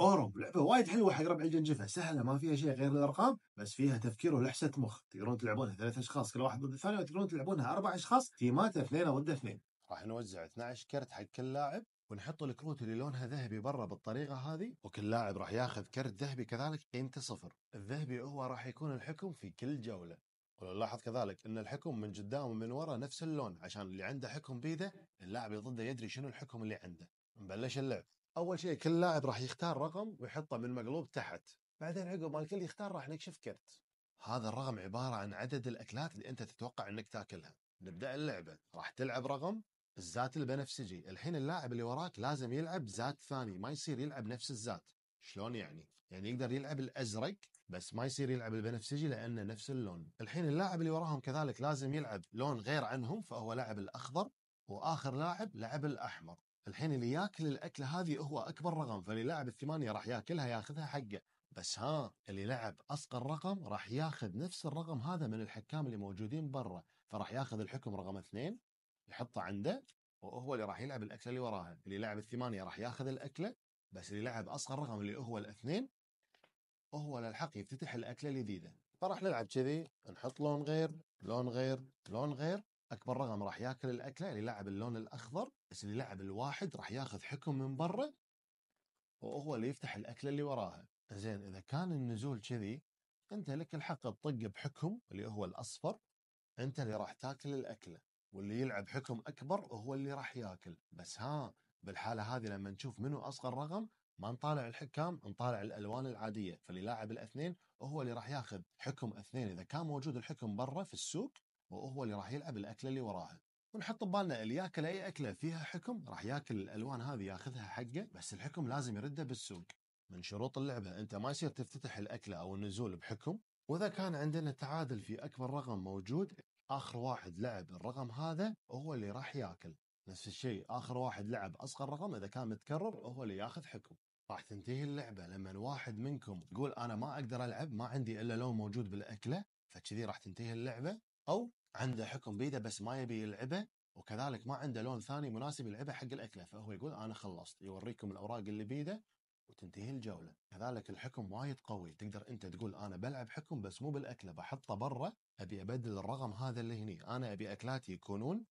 اورو لعبه وايد حلوه حق ربع الجنجفه سهله ما فيها شيء غير الارقام بس فيها تفكير ولحسه مخ تقدرون تلعبونها ثلاث اشخاص كل واحد ضد الثاني وتقدرون تلعبونها اربع اشخاص تيمات اثنين ضد اثنين راح نوزع 12 كرت حق كل لاعب ونحط الكروت اللي لونها ذهبي برا بالطريقه هذه وكل لاعب راح ياخذ كرت ذهبي كذلك قيمته صفر الذهبي هو راح يكون الحكم في كل جوله ولو لاحظ كذلك ان الحكم من قدام ومن ورا نفس اللون عشان اللي عنده حكم بيده اللاعب اللي ضده يدري شنو الحكم اللي عنده نبلش اللعب اول شيء كل لاعب راح يختار رقم ويحطه من المقلوب تحت بعدين عقب ما الكل يختار راح نكشف كرت هذا الرقم عباره عن عدد الاكلات اللي انت تتوقع انك تاكلها نبدا اللعبه راح تلعب رقم الزات البنفسجي الحين اللاعب اللي وراك لازم يلعب زات ثاني ما يصير يلعب نفس الزات شلون يعني يعني يقدر يلعب الازرق بس ما يصير يلعب البنفسجي لانه نفس اللون الحين اللاعب اللي وراهم كذلك لازم يلعب لون غير عنهم فهو لعب الاخضر واخر لاعب لعب الاحمر الحين اللي ياكل الاكله هذه هو اكبر رقم فاللي لعب الثمانيه راح ياكلها ياخذها حقه بس ها اللي لعب اصغر رقم راح ياخذ نفس الرقم هذا من الحكام اللي موجودين برا فراح ياخذ الحكم رقم اثنين يحطه عنده وهو اللي راح يلعب الاكله اللي وراها اللي لعب الثمانيه راح ياخذ الاكله بس اللي لعب اصغر رقم اللي هو الاثنين هو للحق يفتتح الاكله الجديده فراح نلعب كذي نحط لون غير لون غير لون غير اكبر رقم راح ياكل الاكله اللي لعب اللون الاخضر بس اللي لعب الواحد راح ياخذ حكم من برا وهو اللي يفتح الاكله اللي وراها زين اذا كان النزول كذي انت لك الحق تطق بحكم اللي هو الاصفر انت اللي راح تاكل الاكله واللي يلعب حكم اكبر هو اللي راح ياكل بس ها بالحاله هذه لما نشوف منو اصغر رقم ما نطالع الحكام نطالع الالوان العاديه فاللي لاعب الاثنين هو اللي راح ياخذ حكم اثنين اذا كان موجود الحكم برا في السوق وهو اللي راح يلعب الاكله اللي وراها ونحط ببالنا اللي ياكل اي اكله فيها حكم راح ياكل الالوان هذه ياخذها حقه بس الحكم لازم يرده بالسوق من شروط اللعبه انت ما يصير تفتتح الاكله او النزول بحكم واذا كان عندنا تعادل في اكبر رقم موجود اخر واحد لعب الرقم هذا هو اللي راح ياكل نفس الشيء اخر واحد لعب اصغر رقم اذا كان متكرر هو اللي ياخذ حكم راح تنتهي اللعبه لما واحد منكم يقول انا ما اقدر العب ما عندي الا لون موجود بالاكله فكذي راح تنتهي اللعبه او عنده حكم بيده بس ما يبي يلعبه وكذلك ما عنده لون ثاني مناسب يلعبه حق الاكله فهو يقول انا خلصت يوريكم الاوراق اللي بيده وتنتهي الجوله كذلك الحكم وايد قوي تقدر انت تقول انا بلعب حكم بس مو بالاكله بحطه برا ابي ابدل الرقم هذا اللي هني انا ابي اكلاتي يكونون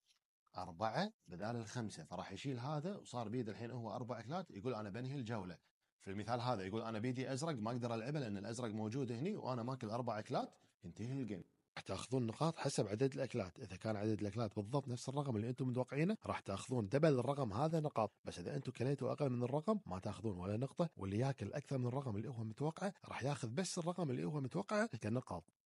أربعة بدال الخمسة فراح يشيل هذا وصار بيد الحين هو أربع أكلات يقول أنا بنهي الجولة في المثال هذا يقول أنا بيدي أزرق ما أقدر ألعبه لأن الأزرق موجود هني وأنا ماكل أربع أكلات ينتهي الجيم راح تاخذون نقاط حسب عدد الاكلات اذا كان عدد الاكلات بالضبط نفس الرقم اللي انتم متوقعينه راح تاخذون دبل الرقم هذا نقاط بس اذا انتم كليتوا اقل من الرقم ما تاخذون ولا نقطه واللي ياكل اكثر من الرقم اللي هو متوقعه راح ياخذ بس الرقم اللي هو متوقعه كنقاط